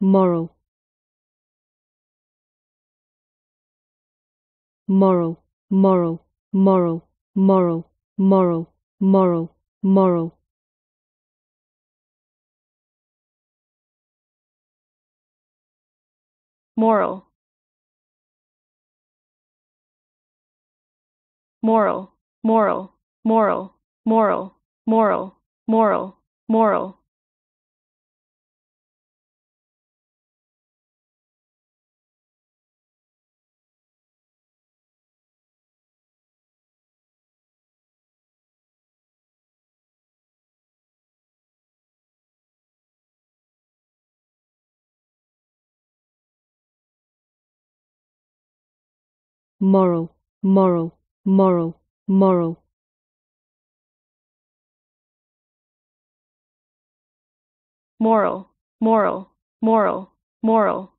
moral moral moral moral moral moral moral moral moral moral moral moral moral moral moral moral moral, moral, moral, moral. Moral, moral, moral, moral.